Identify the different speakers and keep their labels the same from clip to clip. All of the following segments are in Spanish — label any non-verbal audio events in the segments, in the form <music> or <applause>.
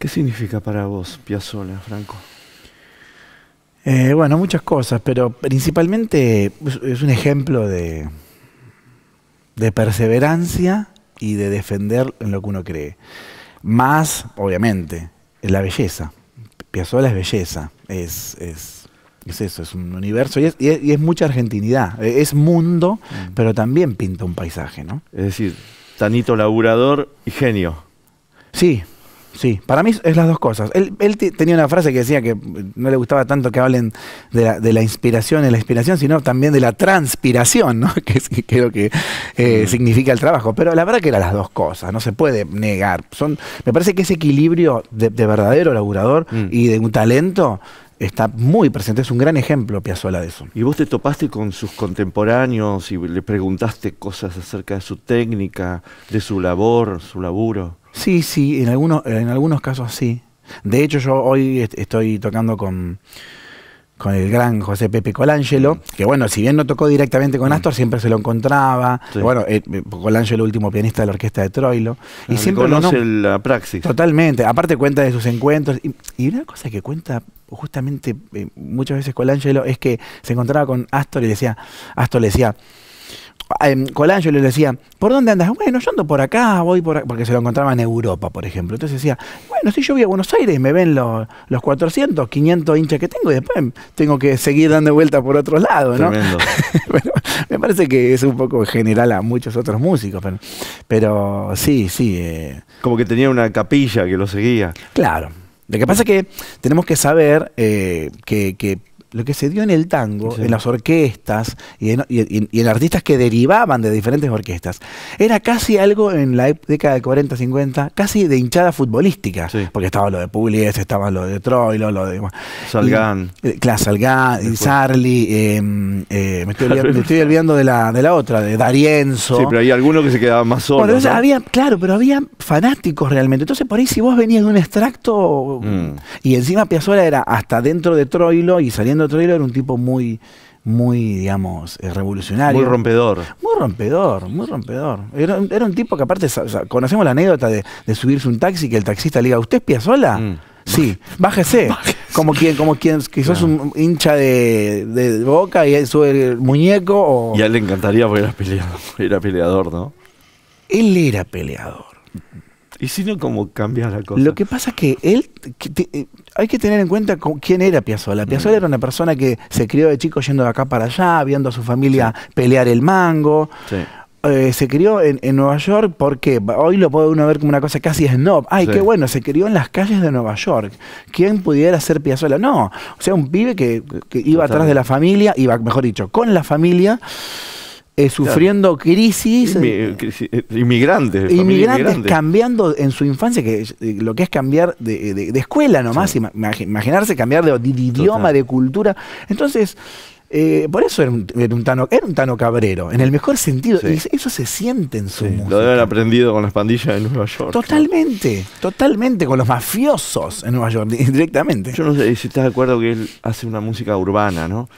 Speaker 1: ¿Qué significa para vos Piazzola, Franco? Eh, bueno, muchas cosas, pero principalmente es un ejemplo de, de perseverancia y de defender en lo que uno cree. Más, obviamente, la belleza. Piazzola es belleza, es, es, eso, es un universo y es, mucha argentinidad. E, es mundo, mm. pero también pinta un paisaje, ¿no?
Speaker 2: Es decir, Tanito laburador y genio.
Speaker 1: Sí, Sí, para mí es las dos cosas. Él, tenía una frase que decía que no le gustaba tanto que hablen de la, inspiración en la inspiración, sino también de la transpiración, ¿no? <laughs> que, creo que eh, mm. significa el trabajo. Pero la verdad que eran las dos cosas, no se puede negar. me parece que ese equilibrio de, verdadero laburador mm. y de un talento está muy presente, es un gran ejemplo Piazzolla de eso.
Speaker 2: Y vos te topaste con sus contemporáneos y le preguntaste cosas acerca de su técnica, de su labor, su laburo.
Speaker 1: Sí, sí, en algunos, en algunos casos sí. De hecho, yo hoy estoy tocando con, con el gran José Pepe Colangelo, mm. que bueno, si bien no tocó directamente con mm. Astor, siempre se lo encontraba. Bueno, eh, Colangelo, último pianista de la orquesta de Troilo. y ah, siempre conoce lo, conoce la praxis. Totalmente. Aparte cuenta de sus encuentros. Y, una cosa que cuenta justamente eh, muchas veces Colangelo es que se encontraba con Astor y decía, Astor le decía, Em, Colangelo le decía, ¿por dónde andas? Bueno, yo ando por acá, voy por acá, porque se lo encontraba en Europa, por ejemplo. Entonces decía, bueno, si yo voy a Buenos Aires, me ven los, 400, 500 hinchas que tengo y después tengo que seguir dando vueltas por otros lados, ¿no? Tremendo. <laughs> me parece que es un poco general a muchos otros músicos, pero, sí, sí. Eh. Como que tenía una capilla que lo seguía. Claro. Lo que pasa es que tenemos que saber eh, que, que lo que se dio en el tango, en las orquestas y en, artistas que derivaban de diferentes orquestas, era casi algo en la década de 40, 50, casi de hinchada futbolística. Porque estaba lo de Pugliese, estaba lo de Troilo, lo de. Salgan. Eh, claro, Salgan, Sarli. Em, eh, me, estoy olvidando, de la, de la otra, de Darienzo. Sí, pero
Speaker 2: hay algunos que se quedaban más solo. había,
Speaker 1: claro, pero había fanáticos realmente. Entonces, por ahí, si vos venías de un extracto mm. y encima Piazzolla era hasta dentro de Troilo y saliendo otro era un tipo muy, muy, digamos, eh, revolucionario. Muy rompedor. Muy rompedor, muy rompedor. Era, un tipo que aparte, conocemos la anécdota de, subirse un taxi que el taxista le diga, ¿usted es sola mm. Sí, <laughs> bájese. Como quien, como quien, que un hincha de, boca y sube el muñeco.
Speaker 2: Y a él le encantaría porque era peleador, era peleador, ¿no? Él era peleador.
Speaker 1: Y si no, ¿cómo cambia la cosa? Lo que pasa es que él, eh, hay que tener en cuenta quién era Piazzolla. Piazzolla mm. era una persona que se crió de chico yendo de acá para allá, viendo a su familia pelear el mango. Eh, se crió en, Nueva York porque hoy lo puede uno ver como una cosa casi snob. Ay, qué bueno, se crió en las calles de Nueva York. ¿Quién pudiera ser Piazzolla? No, o sea, un pibe que, que iba atrás de la familia, iba, mejor dicho, con la familia. Eh, sufriendo crisis, eh,
Speaker 2: eh, inmigrantes. Inmigrantes
Speaker 1: cambiando en su infancia, que lo que es cambiar de, de, escuela nomás, imaginarse cambiar de, idioma, de cultura. Entonces, por eso era un, Tano, Cabrero, en el mejor sentido. Y eso se siente en su música.
Speaker 2: Lo deben haber aprendido con las pandillas de Nueva York.
Speaker 1: Totalmente, totalmente, con los mafiosos en Nueva York,
Speaker 2: directamente. Yo no sé si estás de acuerdo que él hace una música urbana, ¿no?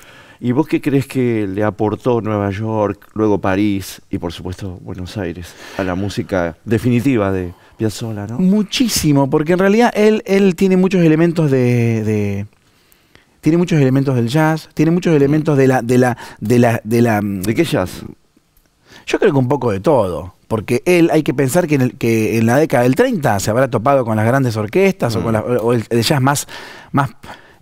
Speaker 2: ¿Y vos qué crees que le aportó Nueva York, luego París y por supuesto Buenos Aires a la música definitiva de Piazzolla, no?
Speaker 1: Muchísimo, porque en realidad él, él tiene muchos elementos de, tiene muchos elementos del jazz, tiene muchos elementos de la, de la, de la, de la. Mm, ¿De qué jazz? Yo creo que un poco de todo. Porque él, hay que pensar que en, la década del 30 se habrá topado con las grandes orquestas o mm. con el, jazz más, más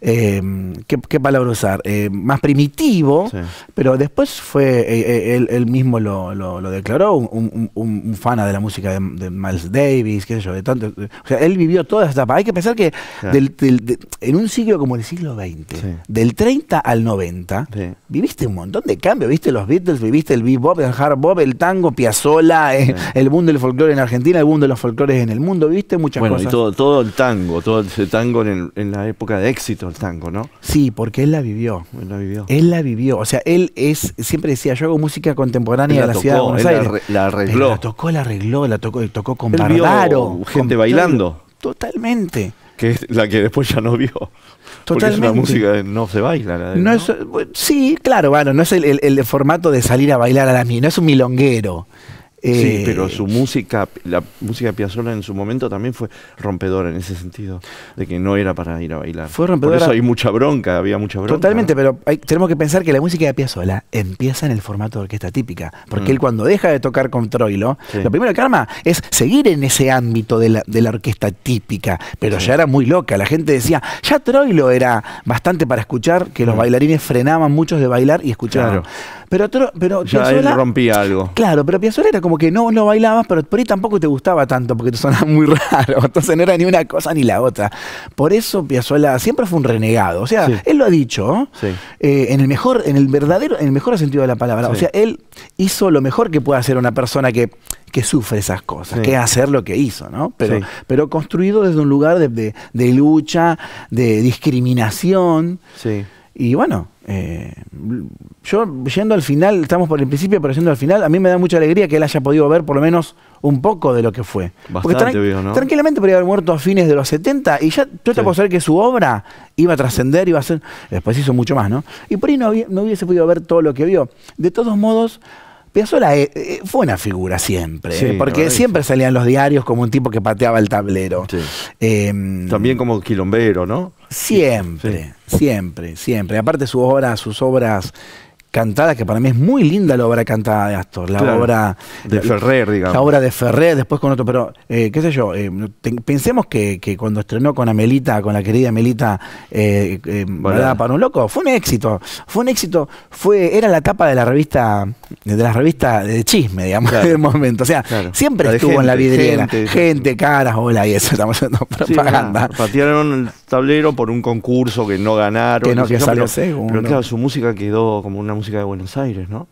Speaker 1: Em, ¿qué, palabra usar? Em, más primitivo, pero después fue, eh, eh, él, mismo lo, declaró, un, un, fan de la música de, Miles Davis, qué sé yo, de tanto, eh, o sea, él vivió toda esta etapa. Hay que pensar que en un siglo como el siglo XX, del 30 al 90, viviste un montón de cambios, viste los Beatles, viviste el bebop, el hard bop, el tango, Piazzola, el mundo del folclore en Argentina, el mundo de los folclores en el mundo, viste muchas cosas. Bueno, y
Speaker 2: todo, todo el tango, todo el tango en, en la época de éxito ¿no?
Speaker 1: Sí, porque él la vivió. Él la vivió. O sea, él es, siempre decía, yo hago música contemporánea de la, ciudad de Buenos Aires.
Speaker 2: La, arregló. la tocó,
Speaker 1: la arregló, la tocó, tocó con él gente bailando. Totalmente.
Speaker 2: Que es la que después ya no vio. Totalmente. Porque es una música que no se baila. no,
Speaker 1: Es, sí, claro, bueno, no es el, formato de salir a bailar a la mil, no es un milonguero
Speaker 2: sí, eh, pero su música, la música Piazzolla en su momento también fue rompedora en ese sentido, de que no era para ir a bailar. Fue rompedora. Por eso hay mucha bronca, había mucha bronca. Totalmente,
Speaker 1: pero tenemos que pensar que la música de Piazzolla empieza en el formato de orquesta típica, porque mm. él cuando deja de tocar con Troilo, lo primero que arma es seguir en ese ámbito de la, orquesta típica, pero ya era muy loca, la gente decía, ya Troilo era bastante para escuchar, que los mm. bailarines frenaban muchos de bailar y escuchar. Claro. Pero, pero él
Speaker 2: rompía algo.
Speaker 1: Claro, pero Piazuela era como que no lo bailabas, pero por ahí tampoco te gustaba tanto porque te sonaba muy <laughs> raro. Entonces no era ni una cosa ni la otra. Por eso Piazzolla siempre fue un renegado. O sea, él lo ha dicho eh, en el mejor, en el verdadero, en el mejor sentido de la palabra. O sea, él hizo lo mejor que puede hacer una persona que, sufre esas cosas, que hacer lo que hizo, ¿no? Pero, pero construido desde un lugar de, de lucha, de discriminación. Sí. Y bueno, eh, yo, yendo al final, estamos por el principio, pero yendo al final, a mí me da mucha alegría que él haya podido ver por lo menos un poco de lo que fue. tranquilamente podría haber muerto a fines de los 70 y ya yo te puedo saber que su obra iba a trascender, iba a ser. Después hizo mucho más, ¿no? Y por ahí no, no hubiese podido ver todo lo que vio. De todos modos. Piazzola eh, eh, fue una figura siempre, ¿eh? porque siempre salían los diarios como un tipo que pateaba el tablero. Em, También como quilombero, ¿no? Siempre, siempre, siempre. Aparte sus obras, sus obras cantada, que para mí es muy linda la obra cantada de Astor, la obra de Ferrer,
Speaker 2: digamos. La obra de
Speaker 1: Ferrer, después con otro, pero eh, qué sé yo, eh, pensemos que, que, cuando estrenó con Amelita, con la querida Amelita, eh, eh para un loco, fue un éxito, fue un éxito, fue era la tapa de la revista, de la revista de chisme, digamos, <laughs> del momento, o sea, siempre estuvo en la vidriera, gente, caras, hola y eso, estamos haciendo propaganda
Speaker 2: tablero por un concurso que no ganaron. Que no, pero, claro,
Speaker 1: su música quedó como una música de Buenos Aires, ¿no?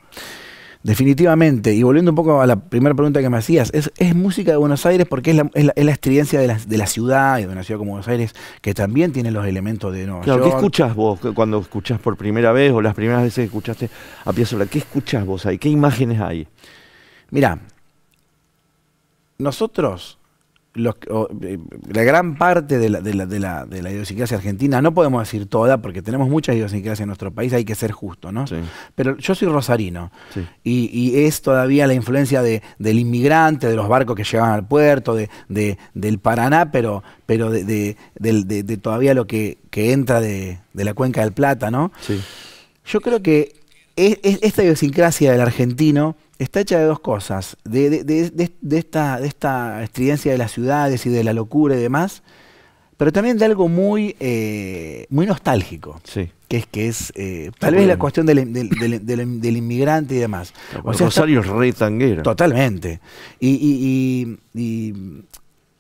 Speaker 1: Definitivamente. Y volviendo un poco a la primera pregunta que me hacías, es, música de Buenos Aires porque es la, es experiencia de la, ciudad y de una ciudad como Buenos Aires que también tiene los elementos de Nueva claro, ¿Qué escuchás
Speaker 2: vos cuando escuchás por primera vez o las primeras veces que escuchaste a Piazzolla? ¿Qué escuchas vos ahí? ¿Qué imágenes hay?
Speaker 1: Mira nosotros eh, la gran parte de la, de, la, de, la, idiosincrasia argentina, no podemos decir toda, porque tenemos muchas idiosincrasias en nuestro país, hay que ser justo, ¿no? Pero yo soy rosarino y, es todavía la influencia de, del inmigrante, de los barcos que llegaban al puerto, de, del Paraná, pero, pero de, todavía lo que, que entra de, la cuenca del Plata, ¿no? Yo creo que esta idiosincrasia del argentino está hecha de dos cosas, de, esta, de esta estridencia de las ciudades y de la locura y demás, pero también de algo muy, eh, muy nostálgico, sí. que es, que es eh, tal vez la cuestión del, inmigrante y demás. Rosario es re tanguera. Totalmente. Y, y,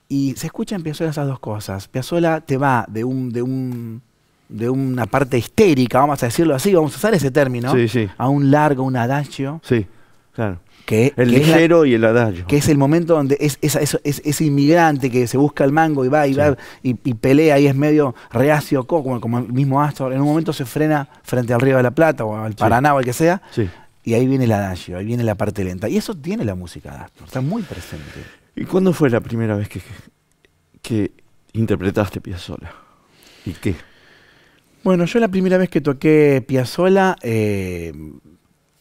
Speaker 1: y, se escucha en Piazzolla esas dos cosas. Piazzolla te va de un... De un de una parte histérica, vamos a decirlo así, vamos a usar ese término, a un largo, un adagio.
Speaker 2: Sí, claro. Que, el ligero y el adagio.
Speaker 1: Que es el momento donde es, ese inmigrante que se busca el mango y va y va y, pelea y es medio reacio, como, como el mismo Astor, en un momento se frena frente al Río de la Plata o al Paraná o el que sea. Y ahí viene el adagio, ahí viene la parte lenta. Y eso tiene la música de Astor, está muy presente. ¿Y cuándo fue la primera vez que,
Speaker 2: que interpretaste Piazzolla? ¿Y qué?
Speaker 1: Bueno, yo la primera vez que toqué Piazzola, eh,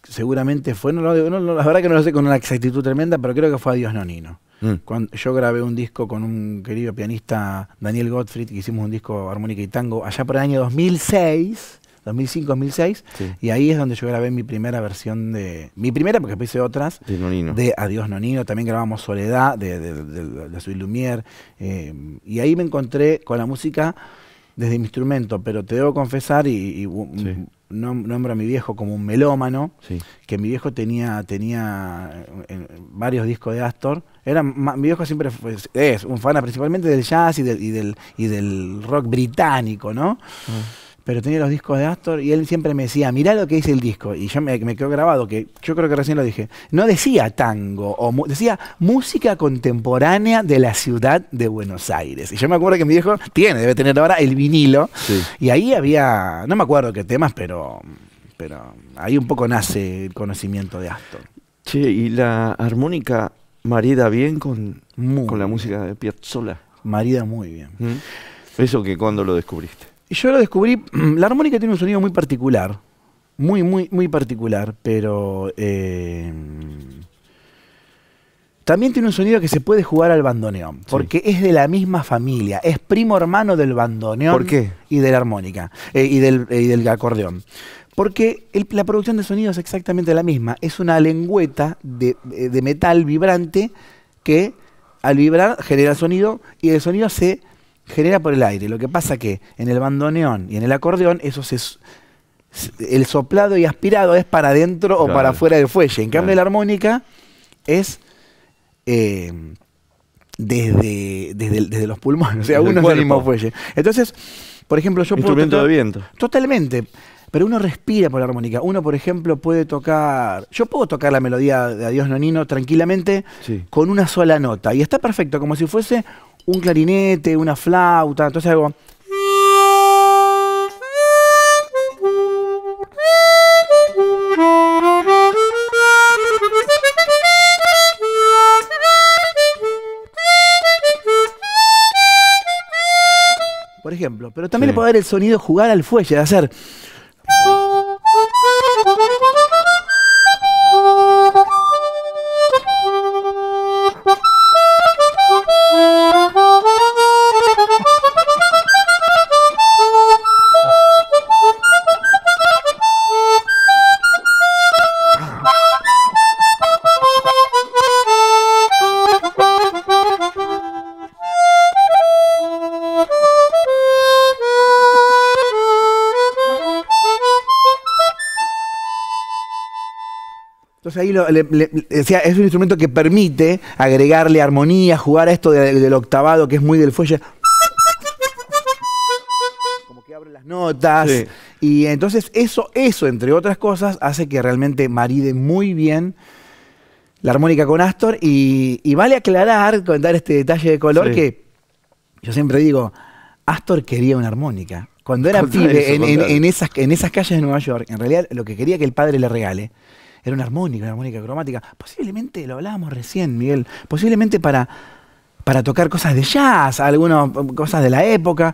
Speaker 1: seguramente fue, no, la verdad que no lo sé con una exactitud tremenda, pero creo que fue Adiós Nonino. Mm. Cuando yo grabé un disco con un querido pianista, Daniel Gottfried, que hicimos un disco armónica y tango allá por el año 2006. 2005, 2006, y ahí es donde yo grabé mi primera versión de. Mi primera, porque después hice otras. De, Adiós Nonino. También grabamos Soledad, de, de, de, Lumière. Eh, y ahí me encontré con la música desde mi instrumento, pero te debo confesar, y, no nombro a mi viejo como un melómano, que mi viejo tenía, tenía eh, varios discos de Astor. Era, mi viejo siempre es un fan principalmente del jazz y del, y del, rock británico, ¿no? Ah pero tenía los discos de Astor y él siempre me decía, mirá lo que dice el disco. Y yo me, me quedo grabado, que yo creo que recién lo dije. No decía tango, o decía música contemporánea de la ciudad de Buenos Aires. Y yo me acuerdo que mi viejo tiene, debe tener ahora el vinilo. Y ahí había, no me acuerdo qué temas, pero, pero ahí un poco nace el conocimiento de Astor. Che, ¿y la
Speaker 2: armónica marida bien con, con la música de Piazzolla?
Speaker 1: Marida muy bien.
Speaker 2: ¿Mm? ¿Eso que cuando lo descubriste?
Speaker 1: Y yo lo descubrí, <clears throat> la armónica tiene un sonido muy particular, muy, muy, muy particular, pero eh, también tiene un sonido que se puede jugar al bandoneón, porque es de la misma familia, es primo hermano del bandoneón y de la armónica, eh, eh, y, del, acordeón. Porque la producción de sonido es exactamente la misma, es una lengüeta de, de metal vibrante que al vibrar genera sonido y el sonido se genera por el aire. Lo que pasa que en el bandoneón y en el acordeón eso es el soplado y aspirado es para adentro o para afuera del fuelle. En cambio la armónica es eh, desde, desde, los pulmones, o sea, uno es el mismo fuelle. Entonces, por ejemplo, yo puedo de viento. Totalmente. Pero uno respira por la armónica. Uno, por ejemplo, puede tocar. Yo puedo tocar la melodía de Adiós Nonino tranquilamente con una sola nota. Y está perfecto, como si fuese un clarinete, una flauta, entonces algo... Por ejemplo, pero también le puede dar el sonido jugar al fuelle, de hacer... Entonces ahí es un instrumento que permite agregarle armonía, jugar a esto del octavado, que es muy del fuelle. Como que abre las notas. Y entonces eso, eso, entre otras cosas, hace que realmente maride muy bien la armónica con Astor. Y, vale aclarar, contar este detalle de color que yo siempre digo, Astor quería una armónica. Cuando era pibe, esas, en esas calles de Nueva York, en realidad lo que quería que el padre le regale era una armónica, una armónica cromática. Posiblemente, lo hablábamos recién, Miguel, posiblemente para, para tocar cosas de jazz, algunas cosas de la época.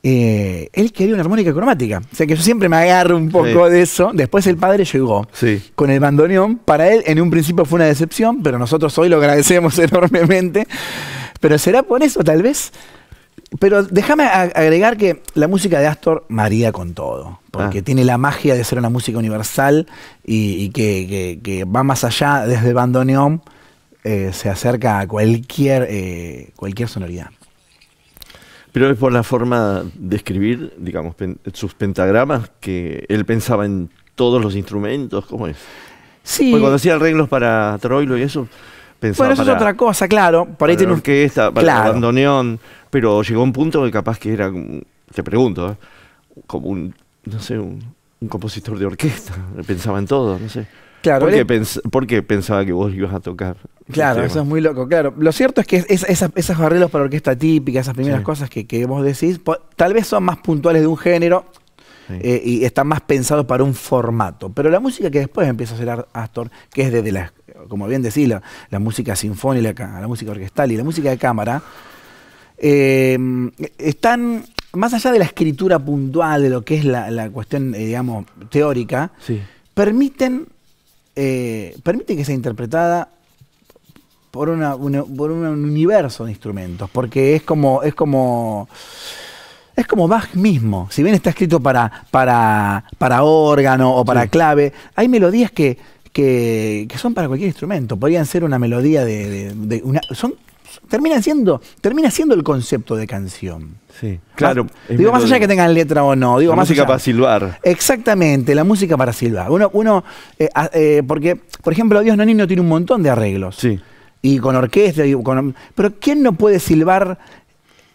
Speaker 1: Eh, él quería una armónica cromática. O sea que yo siempre me agarro un poco de eso. Después el padre llegó con el bandoneón. Para él, en un principio fue una decepción, pero nosotros hoy lo agradecemos <laughs> enormemente. Pero será por eso, tal vez. Pero déjame agregar que la música de Astor maría con todo, porque ah. tiene la magia de ser una música universal y, que, va más allá desde bandoneón, eh, se acerca a cualquier, eh, cualquier sonoridad.
Speaker 2: Pero es por la forma de escribir, digamos, sus pentagramas, que él pensaba en todos los instrumentos, ¿cómo es? Sí. Porque cuando hacía arreglos para Troilo y eso, pensaba. Bueno, eso es otra cosa, claro. Por ahí tenemos que Orquesta, para bandoneón pero llegó un punto que capaz que era, te pregunto, ¿eh? como un, no sé, un, compositor de orquesta, pensaba en todo, no sé. Claro, ¿Por, qué porque pensaba que vos ibas a tocar? Claro, eso es
Speaker 1: muy loco, claro. Lo cierto es que esas, esas para orquesta típica, esas primeras cosas que, que, vos decís, tal vez son más puntuales de un género eh, y están más pensados para un formato. Pero la música que después empieza a hacer Astor, que es desde la, como bien decís, la música sinfónica, la música orquestal y la música de cámara, eh, están más allá de la escritura puntual, de lo que es la, cuestión, eh, digamos, teórica, permiten, eh, que sea interpretada por, una, por un universo de instrumentos, porque es como, es como, es como Bach mismo. Si bien está escrito para, para, para órgano o para clave, hay melodías que, que, son para cualquier instrumento. Podrían ser una melodía de, son termina siendo, termina siendo el concepto de canción.
Speaker 2: Sí, claro. digo, más allá que
Speaker 1: tengan letra o no. Digo, la música para
Speaker 2: silbar.
Speaker 1: Exactamente, la música para silbar. Uno, uno eh, ah, eh, porque, por ejemplo, Dios no niño, tiene un montón de arreglos. Sí. Y con orquesta, pero ¿quién no puede silbar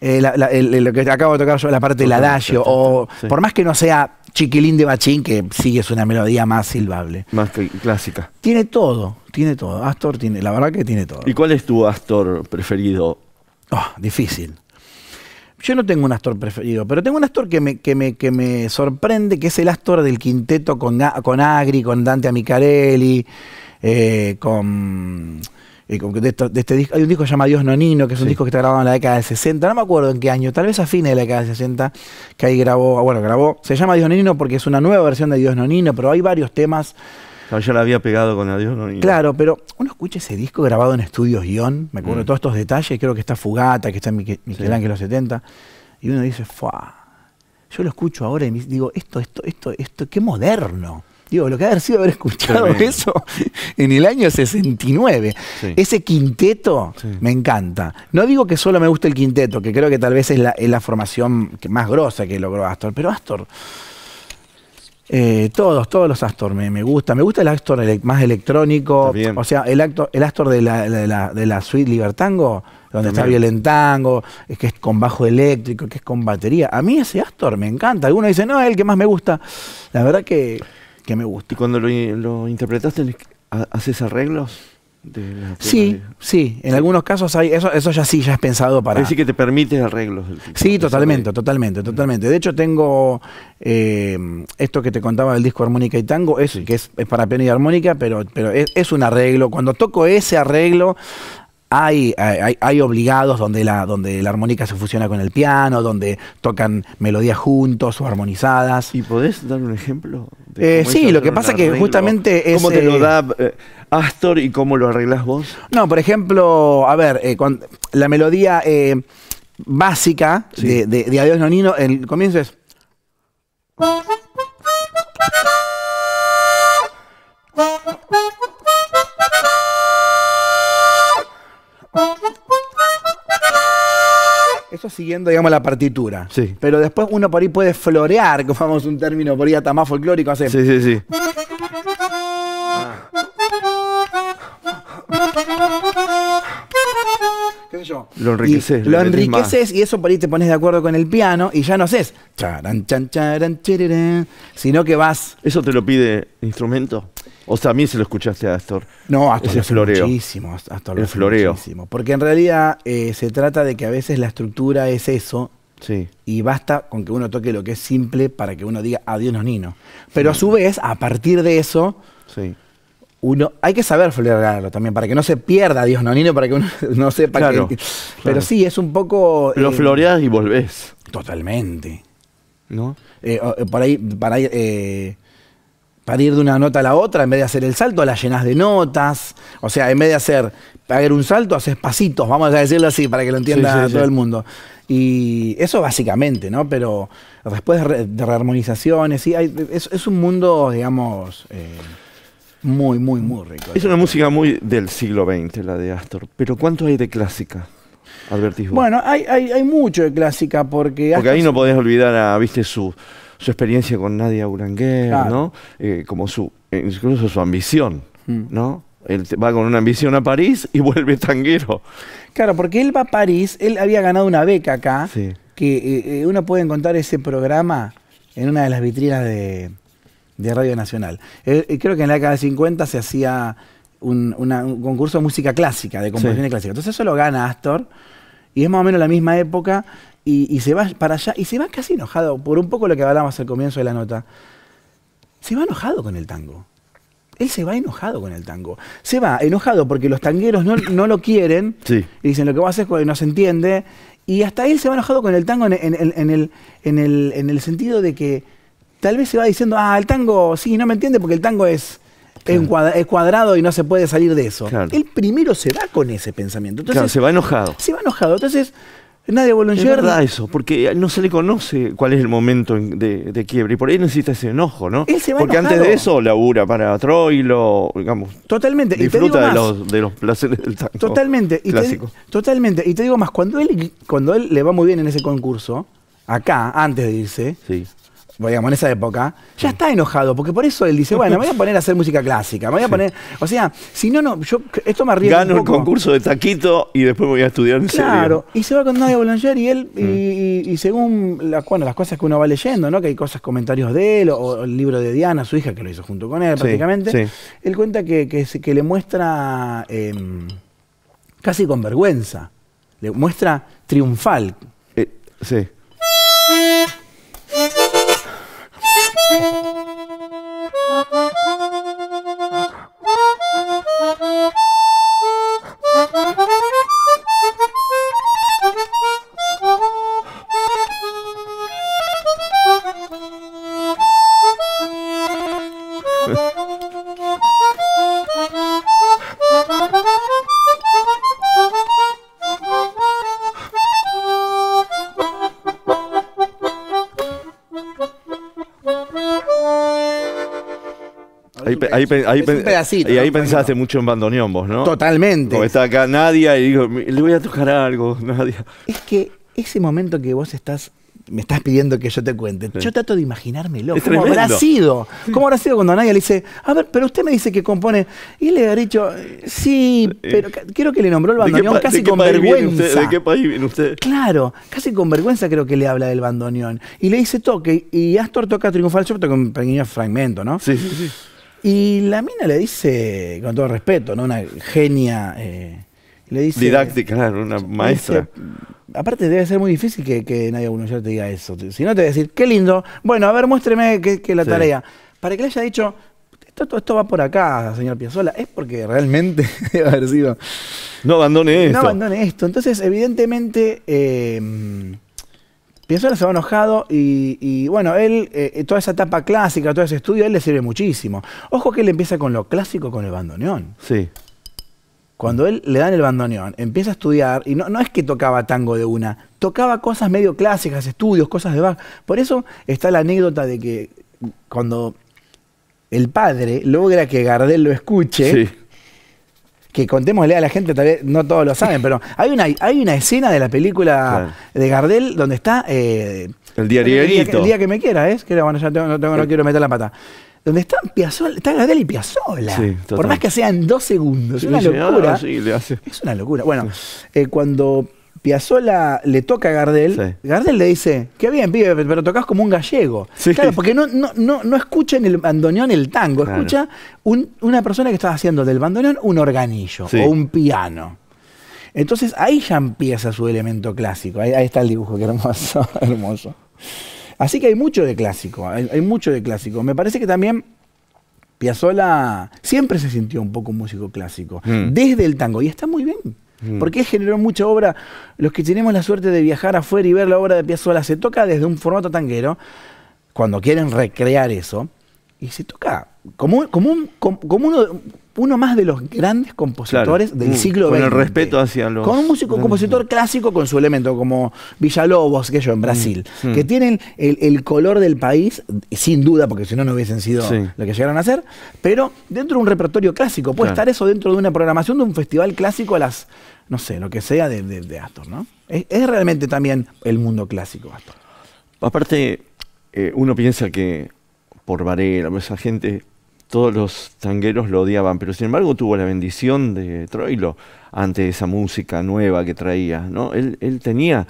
Speaker 1: eh, lo que acabo de tocar yo, la parte del adagio, o por más que no sea chiquilín de bachín, que sigue es una melodía más silbable. Más que clásica. Tiene todo, tiene todo. Astor tiene, la verdad que tiene todo.
Speaker 2: ¿Y cuál es tu Astor preferido? Ah, difícil.
Speaker 1: Yo no tengo un Astor preferido, pero tengo un Astor que me, que me, que me sorprende, que es el Astor del quinteto con, con Agri, con Dante Amicarelli, eh, con eh, de, este disco. Hay un disco llama Dios Nonino, que es un disco que está grabado en la década de 60, no me acuerdo en qué año, tal vez a fines de la década de 60, que ahí grabó, ah, bueno, grabó, se llama Dios Nonino porque es una nueva versión de Dios Nonino, pero hay varios temas.
Speaker 2: yo la había pegado con Adiós Nonino. Claro,
Speaker 1: pero uno escucha ese disco grabado en estudios guión, me acuerdo de mm. todos estos detalles, creo que está Fugata, que está en Michelangelo los 70, y uno dice, ¡fua! Yo lo escucho ahora y digo, esto, esto, esto, esto, qué moderno. Digo, lo que ha sido haber escuchado eso <laughs> en el año 69. Ese quinteto me encanta. No digo que solo me guste el quinteto, que creo que tal vez es la, formación más grosa que logró Astor, pero Astor. Eh, todos, todos los Astor me, gustan. gusta. Me gusta el Astor más electrónico. O sea, el, Astor de la, suite Libertango, donde está Violentango, es que es con bajo eléctrico, que es con batería. A mí ese Astor me encanta. Algunos dicen, no, es el que más me gusta. La verdad que que me gusta. ¿Y cuando lo, lo interpretaste, haces arreglos? sí, sí, en algunos casos hay, eso, eso ya sí, ya es pensado para... Es decir,
Speaker 2: que te permite arreglos.
Speaker 1: sí, totalmente, totalmente, totalmente. De hecho, tengo eh, esto que te contaba del disco Armónica y Tango, es, que es, para piano y armónica, pero, pero es, un arreglo. Cuando toco ese arreglo, hay, obligados donde la, donde la armónica se fusiona con el piano, donde tocan melodías juntos o armonizadas. ¿Y podés dar un ejemplo? Eh, sí, lo que pasa es que justamente es... ¿Cómo te lo eh, da
Speaker 2: eh, Astor y cómo lo arreglas vos?
Speaker 1: No, por ejemplo, a ver, la melodía básica de, de, Adiós Nonino, el comienzo es...
Speaker 3: <laughs>
Speaker 1: siguiendo, digamos, la partitura. Sí. Pero después uno por ahí puede florear, como vamos un término por ahí hasta más folclórico. así. Sí, sí, sí. Ah.
Speaker 2: Lo enriqueces. lo enriqueces
Speaker 1: y eso por ahí te pones de acuerdo con el piano y ya no haces sino que vas. ¿Eso te lo pide instrumento? O sea, a mí se lo escuchaste a Astor. No, Astor Ese lo floreo. muchísimo.
Speaker 2: lo el Muchísimo.
Speaker 1: Porque en realidad eh, se trata de que a veces la estructura es eso. Sí. Y basta con que uno toque lo que es simple para que uno diga adiós nonino. Pero a su vez, a partir de eso, sí. uno hay que saber florearlo también, para que no se pierda adiós nonino, para que uno <laughs> no sepa que, <laughs> Pero sí, es un poco. Lo eh, floreas y volvés. Totalmente. ¿No? Eh, por ahí, para ahí para ir de una nota a la otra, en vez de hacer el salto, la llenas de notas. O sea, en vez de hacer, un salto, haces pasitos, vamos a decirlo así, para que lo entienda todo el mundo. Y eso básicamente, ¿no? Pero después de, de rearmonizaciones, es, un mundo, digamos, eh, muy, muy, muy rico. Es
Speaker 2: una música muy del siglo XX, la de Astor. Pero ¿cuánto hay de clásica? vos. Bueno,
Speaker 1: hay, hay, mucho de clásica porque... Porque ahí no
Speaker 2: podés olvidar a, viste, su su experiencia con Nadia Uranguer, ¿no? Eh, como su, incluso su ambición, mm. ¿no? Él va con una ambición a París y <laughs> vuelve tanguero.
Speaker 1: Claro, porque él va a París, él había ganado una beca acá, que eh, eh, uno puede encontrar ese programa en una de las vitrinas de, de Radio Nacional. creo que en la década de 50 se hacía un, concurso de música clásica, de composiciones clásicas. Entonces eso lo gana Astor y es más o menos la misma época y, se va para allá, y se va casi enojado, por un poco lo que hablábamos al comienzo de la nota. Se va enojado con el tango. Él se va enojado con el tango. Se va enojado porque los tangueros no, lo quieren. <laughs> Y dicen lo que va a hacer no se entiende. Y hasta él se va enojado con el tango en, el, en el sentido de que tal vez se va diciendo, ah, el tango, sí, no me entiende porque el tango es, cuadrado y no se puede salir de eso. Él primero se va con ese pensamiento. Entonces, claro, se va enojado. Se va enojado. Entonces, Nadie Bollinger. Es verdad eso,
Speaker 2: porque no se le conoce cuál es el momento de, quiebra quiebre y por ahí necesita ese enojo, ¿no? porque antes de eso labura para Troilo, digamos.
Speaker 1: Totalmente. Disfruta y
Speaker 2: de, los, placeres
Speaker 1: del tango. Totalmente. clásico. totalmente. Y te digo más, cuando él, cuando él le va muy bien en ese concurso, acá, antes de irse, sí en esa época, ya está enojado, porque por eso él dice, bueno, me voy a poner a hacer música clásica, me voy a poner, o sea, si no, no, yo, esto me arriesgo Gano un el concurso
Speaker 2: de taquito y después voy a estudiar en Claro,
Speaker 1: y se va con Nadia Boulanger y él, mm. y, según, las cosas que uno va leyendo, ¿no? Que hay cosas, comentarios de él, o, el libro de Diana, su hija, que lo hizo junto con él prácticamente, él cuenta que, le muestra, em, casi con vergüenza, le muestra triunfal. Eh,
Speaker 3: sí. Thank you.
Speaker 2: y ahí pensaste mucho en bandoneón vos, ¿no? Totalmente. Como está acá Nadia y digo, le voy a tocar algo, <laughs> Nadia.
Speaker 1: Es que ese momento que vos estás me estás pidiendo que yo te cuente. Yo trato de imaginármelo. Es ¿Cómo habrá sido? ¿Cómo habrá sido cuando nadie le dice, a ver, pero usted me dice que compone? Y le ha dicho, sí, eh, pero quiero que le nombró el bandoneón casi con vergüenza. ¿De qué
Speaker 2: país viene usted?
Speaker 1: Claro, casi con vergüenza creo que le habla del bandoneón. Y le dice toque, y Astor toca triunfal. Yo toco un pequeño fragmento, ¿no? Sí, sí, sí. Y la mina le dice, con todo respeto, ¿no? Una genia. Eh, le dice, Didáctica,
Speaker 2: una maestra.
Speaker 1: aparte debe ser muy difícil que, nadie nadie ya te diga eso. Si no te va a decir, qué lindo, bueno, a ver, muéstreme que, la tarea. Para que le haya dicho, esto, todo esto va por acá, señor Piazzola, es porque realmente <laughs> debe haber sido...
Speaker 2: No abandone esto. No
Speaker 1: abandone esto. Entonces, evidentemente, eh, Piazzolla se va enojado y, bueno, él, eh, eh, toda esa etapa clásica, todo ese estudio, él le sirve muchísimo. Ojo que él empieza con lo clásico, con el bandoneón. Sí. Cuando él le dan el bandoneón, empieza a estudiar, y no, no es que tocaba tango de una, tocaba cosas medio clásicas, estudios, cosas de Bach. Por eso está la anécdota de que cuando el padre logra que Gardel lo escuche, que contémosle a la gente, tal vez no todos lo saben, pero hay una, hay una escena de la película de Gardel donde está... Eh,
Speaker 2: el diario el, día
Speaker 1: que me quiera, ¿es? ¿eh? Que bueno, ya no, quiero meter la pata donde están Piazzola, está Gardel y Piazzola. Sí, Por más que sea en dos segundos, es una locura. Ah, es una locura. Bueno, eh, cuando Piazzola le toca a Gardel, Gardel le dice, qué bien, pibe, pero tocas como un gallego. Claro, porque no, no, escucha en el bandoneón el tango, escucha una persona que está haciendo del bandoneón un organillo o un piano. Entonces ahí ya empieza su elemento clásico. Ahí, está el dibujo, qué hermoso, <laughs> hermoso. Así que hay mucho de clásico, hay, mucho de clásico. Me parece que también Piazzola siempre se sintió un poco músico clásico, mm. desde el tango, y está muy bien. Mm. Porque generó mucha obra. Los que tenemos la suerte de viajar afuera y ver la obra de Piazzolla se toca desde un formato tanguero, cuando quieren recrear eso, y se toca como, uno, más de los grandes compositores del mm. siglo XX. Con el respeto
Speaker 2: hacia los... como un músico, compositor
Speaker 1: clásico con su elemento, como Villalobos, que yo, en mm. Brasil, que tienen el, color del país, sin duda, porque si no, no hubiesen sido lo que llegaron a hacer. pero dentro de un repertorio clásico. Puede estar eso dentro de una programación de un festival clásico a las no sé, lo que sea de, de, Astor, ¿no? Es, realmente también el mundo clásico Astor.
Speaker 2: Aparte, eh, uno piensa que por Varela, esa gente, todos los tangueros lo odiaban, pero sin embargo tuvo la bendición de Troilo ante esa música nueva que traía, ¿no? Él, tenía,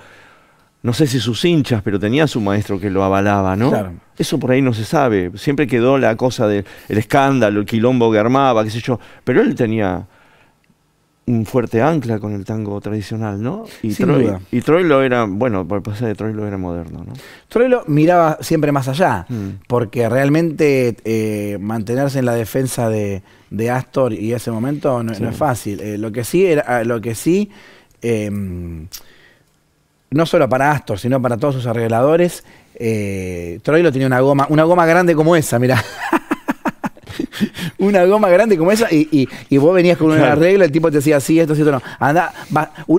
Speaker 2: no sé si sus hinchas, pero tenía a su maestro que lo avalaba, ¿no? Eso por ahí no se sabe, siempre quedó la cosa del el escándalo, el quilombo que armaba, qué sé yo, pero él tenía un fuerte ancla con
Speaker 1: el tango tradicional, ¿no? Y, Sin
Speaker 2: Troilo, y era, bueno, por pasar de
Speaker 1: era moderno, ¿no? Troilo miraba siempre más allá, mm. porque realmente eh, mantenerse en la defensa de, Astor y ese momento no, es fácil. Eh, lo que sí era, ah, lo que sí, em, no solo para Astor, sino para todos sus arregladores, eh, Troilo tenía una goma, una goma grande como esa, mira. <laughs> <laughs> una goma grande como esa y, vos venías con una arreglo el tipo te decía así, esto, así, esto, no. Anda,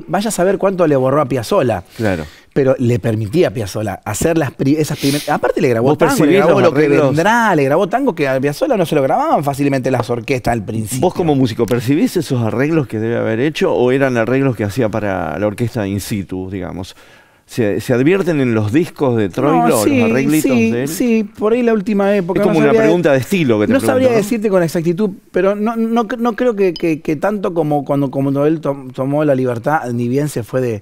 Speaker 1: vaya a saber cuánto le borró a Piazzola. Claro. Pero le permitía a Piazzola hacer las esas primeras. Aparte le grabó tango, le grabó lo que vendrá, le grabó tango que a Piazzola no se lo grababan fácilmente las orquestas al principio.
Speaker 2: ¿Vos como músico percibís esos arreglos que debe haber hecho o eran arreglos que hacía para la orquesta in situ, digamos? Se, advierten en los discos de Troy sí, los de él.
Speaker 1: Sí, por ahí la última época. Es como una pregunta de estilo que te No sabría decirte con exactitud, pero no, no, creo que, tanto como cuando, como él tomó la libertad, ni bien se fue de,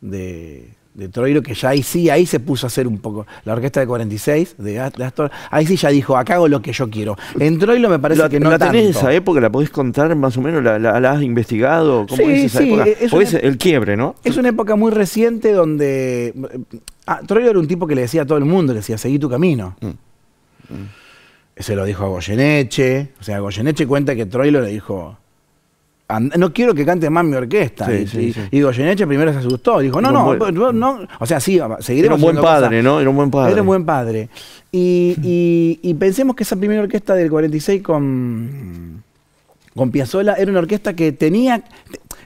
Speaker 1: de de Troilo, que ya ahí sí, ahí se puso a hacer un poco. La orquesta de 46 de Astor, ahí sí ya dijo, acá hago lo que yo quiero. En Troilo me parece que no la tenés esa época? ¿La podés contar más o menos? ¿La,
Speaker 2: has investigado? ¿Cómo sí, es esa el quiebre, ¿no?
Speaker 1: Es una época muy reciente donde... Eh, ah, Troilo era un tipo que le decía a todo el mundo, le decía, seguí tu camino. Mm. Mm. Ese Se lo dijo a Goyeneche. O sea, Goyeneche cuenta que Troilo le dijo, no quiero que cante más mi orquesta. y, Goyeneche primero se asustó. Dijo, no, no, pues, no, O sea, sí, seguiremos. Era un buen padre, ¿no? Era un buen padre. Era un buen padre. Y, pensemos que esa primera orquesta del 46 con, con era una orquesta que tenía.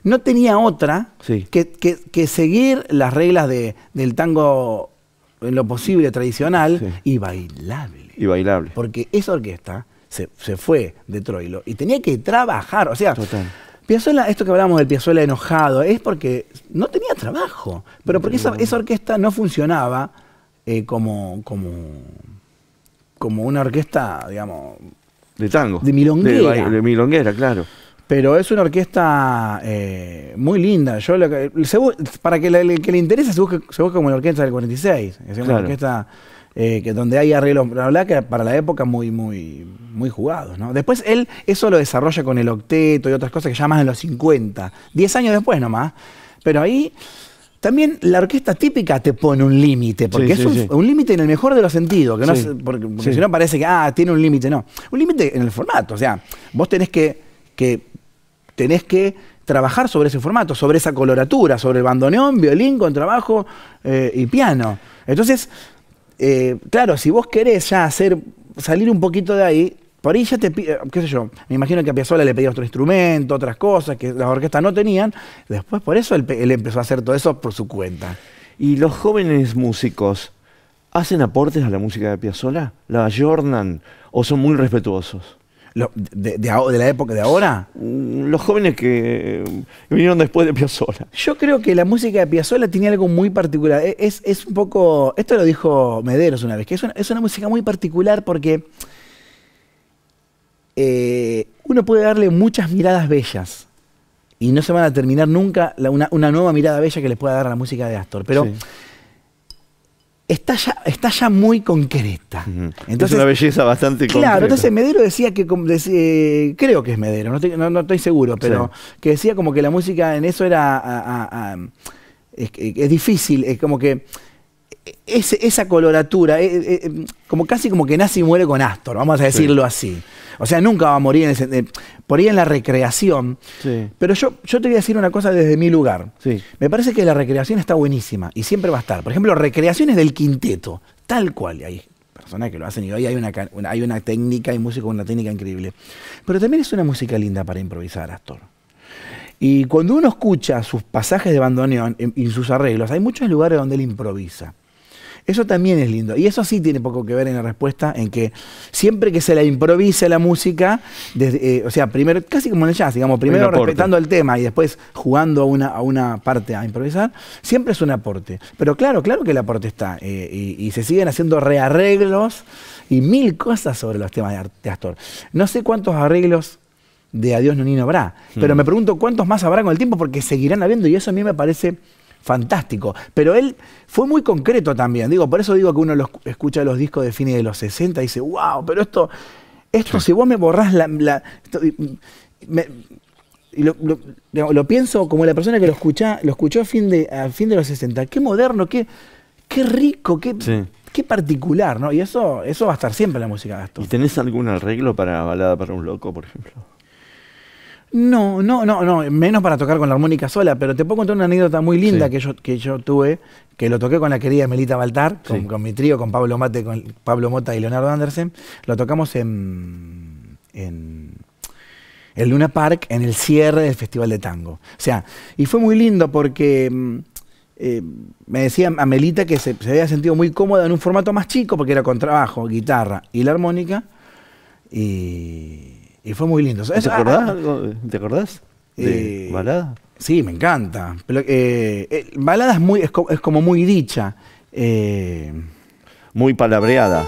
Speaker 1: No tenía otra que, seguir las reglas del tango en lo posible tradicional y bailable. Y bailable. Porque esa orquesta se, fue de Troilo y tenía que trabajar. O sea esto que hablamos del Piazzolla enojado, es porque no tenía trabajo, pero porque esa, orquesta no funcionaba eh, como, como, como una orquesta, digamos...
Speaker 2: De tango. De milonguera. De, milonguera, claro.
Speaker 1: Pero es una orquesta eh, muy linda. Yo para que le, que le interese, se busca, como la orquesta del 46. Es una orquesta eh, donde hay arreglos, la verdad que para la época muy, muy, muy jugados. ¿no? Después él eso lo desarrolla con el octeto y otras cosas que ya más en los 50, 10 años después nomás. Pero ahí también la orquesta típica te pone un límite, porque es un, límite en el mejor de los sentidos, que porque, si no parece que, ah, tiene un límite, no. Un límite en el formato, o sea, vos tenés que, que, tenés que trabajar sobre ese formato, sobre esa coloratura, sobre el bandoneón, violín, contrabajo eh, y piano. Entonces, eh, claro, si vos querés ya hacer, salir un poquito de ahí, por ahí ya te eh, qué sé yo, me imagino que a Piazzolla le pedía otro instrumento, otras cosas que las orquestas no tenían, después por eso él, empezó a hacer todo eso por su cuenta. ¿Y
Speaker 2: los jóvenes músicos hacen aportes a la música de Piazzolla? ¿La ayornan
Speaker 1: o son muy respetuosos? de, la época de ahora? Mm, los jóvenes que vinieron después de Piazzolla. Yo creo que la música de Piazzolla tenía algo muy particular. E, es, un poco. Esto lo dijo Mederos una vez, que es una, música muy particular porque. Eh, uno puede darle muchas miradas bellas. Y no se van a terminar nunca una, nueva mirada bella que les pueda dar a la música de Astor. Pero está ya, muy concreta.
Speaker 2: entonces, es una belleza bastante claro, concreta. Claro, entonces
Speaker 1: Medero decía que, eh, creo que es Medero, no estoy, seguro, pero que decía como que la música en eso era... es, difícil, es como que esa coloratura, eh, eh, eh, como casi como que nace y muere con Astor, vamos a decirlo así. O sea, nunca va a morir en por ahí en la recreación. Pero yo, yo te voy a decir una cosa desde mi lugar. Me parece que la recreación está buenísima y siempre va a estar. Por ejemplo, recreaciones del quinteto, tal cual. Hay personas que lo hacen y hoy hay una, hay una técnica, hay música con una técnica increíble. Pero también es una música linda para improvisar, Astor. Y cuando uno escucha sus pasajes de bandoneón y sus arreglos, hay muchos lugares donde él improvisa. Eso también es lindo. Y eso sí tiene poco que ver en la respuesta, en que siempre que se la improvisa la música, eh, o sea, primero, casi como en el jazz, digamos, primero respetando el tema y después jugando a una, a una parte a improvisar, siempre es un aporte. Pero claro, claro que el aporte está. Eh, y, se siguen haciendo rearreglos y mil cosas sobre los temas de, Astor. No sé cuántos arreglos de Adiós Nonino habrá, pero mm. me pregunto cuántos más habrá con el tiempo porque seguirán habiendo y eso a mí me parece fantástico. Pero él fue muy concreto también. Digo, por eso digo que uno los, escucha los discos de fines de los 60 y dice, wow, pero esto, esto si vos me borrás la. lo, pienso como la persona que lo escucha, lo escuchó a fin de, fin de los 60. Qué moderno, qué, qué rico, qué, particular, ¿no? Y eso, eso va a estar siempre en la música,
Speaker 2: ¿Y tenés algún arreglo para balada para un loco, por ejemplo?
Speaker 1: No, no, no, no, menos para tocar con la armónica sola, pero te puedo contar una anécdota muy linda que, yo, que yo tuve, que lo toqué con la querida Melita Baltar, con, mi trío, con Pablo Mate, con Pablo Mota y Leonardo Andersen. Lo tocamos en, el Luna Park, en el cierre del Festival de Tango. O sea, y fue muy lindo porque mm, eh, me decía a Melita que se, se, había sentido muy cómoda en un formato más chico, porque era con trabajo, guitarra y la armónica. Y y fue muy lindo. ¿Te ah, acordás? Ah, ¿Te acordás? ¿De eh, balada? Sí, me encanta. Pero, eh, eh balada es, muy, es, es como muy dicha. Eh, muy palabreada.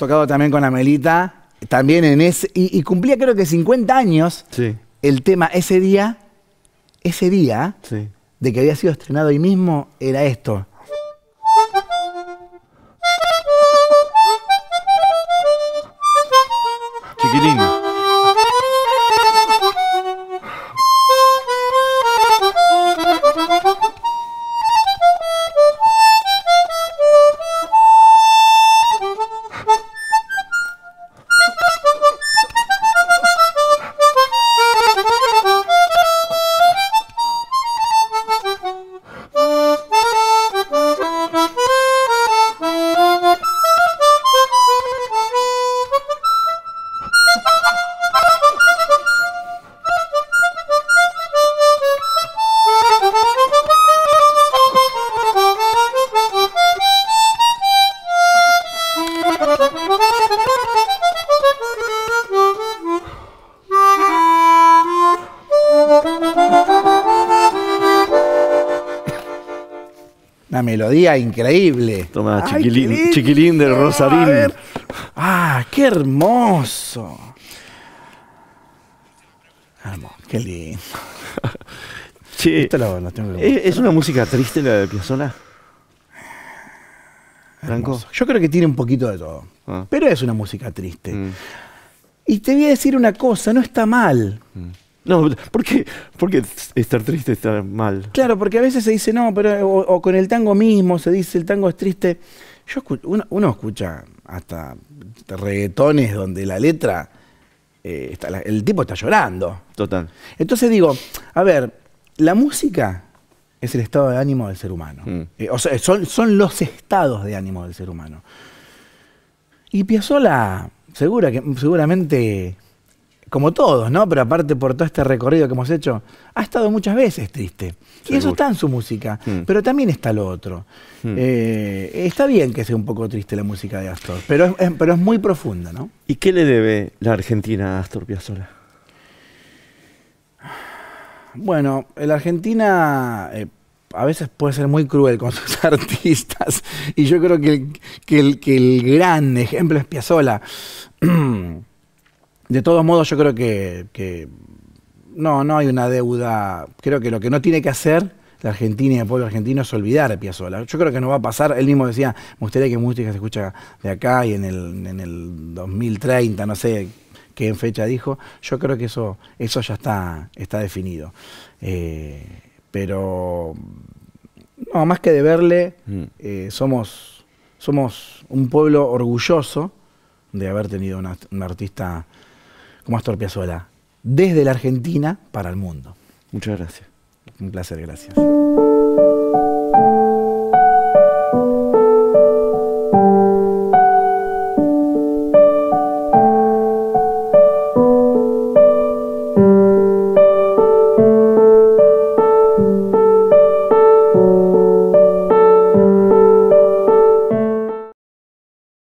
Speaker 1: tocado también con Amelita, también en ese, y, cumplía creo que 50 años el tema ese día, ese día de que había sido estrenado hoy mismo, era esto. Chiquilín. melodía increíble. Toma, chiquilín, de chiquilín del Rosarín. Ah, qué hermoso. qué lindo. <laughs> ¿Es una música triste la de Piazzolla? Yo creo que tiene un poquito de todo. Ah. Pero es una música triste. Mm. Y te voy a decir una cosa, no está mal. Mm. No, ¿por qué, estar triste estar mal? Claro, porque a veces se dice, no, pero o, con el tango mismo se dice, el tango es triste. Yo uno, escucha hasta reggaetones donde la letra, eh, está, el tipo está llorando. Total. Entonces digo, a ver, la música es el estado de ánimo del ser humano. Mm. Eh, o sea, son, son los estados de ánimo del ser humano. Y Piazzolla, segura que, seguramente como todos, ¿no? Pero aparte por todo este recorrido que hemos hecho, ha estado muchas veces triste. Y eso está en su música, hmm. pero también está lo otro. Hmm. Eh, está bien que sea un poco triste la música de Astor, pero es, muy profunda, ¿no?
Speaker 2: ¿Y qué le debe la Argentina a Astor Piazzolla?
Speaker 1: Bueno, la Argentina eh, a veces puede ser muy cruel con <laughs> sus artistas y yo creo que el, gran ejemplo es Piazzolla. <clears throat> de todos modos, yo creo que, no, no hay una deuda. Creo que lo que no tiene que hacer la Argentina y el pueblo argentino es olvidar a Piazzolla. Yo creo que no va a pasar. Él mismo decía, me gustaría que música se escucha de acá y en el, 2030, no sé qué fecha dijo. Yo creo que eso, eso ya está, está definido. Eh, pero no, más que de verle, mm. eh, somos, somos un pueblo orgulloso de haber tenido un artista como Piazzolla, desde la Argentina para el mundo. Muchas gracias. Un placer, gracias.